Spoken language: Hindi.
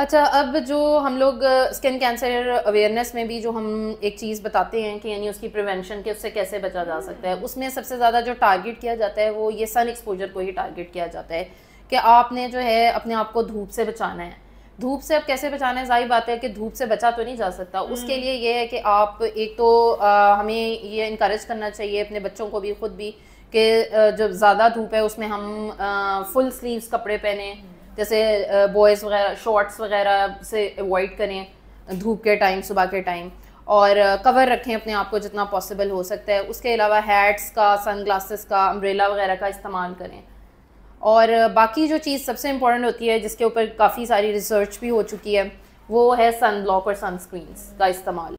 अच्छा अब जो हम लोग स्किन कैंसर अवेयरनेस में भी जो हम एक चीज़ बताते हैं कि यानी उसकी प्रिवेंशन के उससे कैसे बचा जा सकता है उसमें सबसे ज़्यादा जो टारगेट किया जाता है वो ये सन एक्सपोजर को ही टारगेट किया जाता है कि आपने जो है अपने आप को धूप से बचाना है धूप से अब कैसे बचाना है जाहिर बात है कि धूप से बचा तो नहीं जा सकता हम्म। उसके लिए ये है कि आप एक तो आ, हमें ये इंक्रेज करना चाहिए अपने बच्चों को भी खुद भी कि जब ज़्यादा धूप है उसमें हम आ, फुल स्लीव्स कपड़े पहने हम्म। जैसे बॉयज़ वगैरह शॉर्ट्स वगैरह से अवॉइड करें धूप के टाइम सुबह के टाइम और कवर रखें अपने आप को जितना पॉसिबल हो सकता है उसके अलावा हैट्स का सनग्लासेस का अम्ब्रेला वगैरह का इस्तेमाल करें और बाकी जो चीज़ सबसे इम्पॉर्टेंट होती है जिसके ऊपर काफ़ी सारी रिसर्च भी हो चुकी है वो है सन ब्लॉक और सनस्क्रीन का इस्तेमाल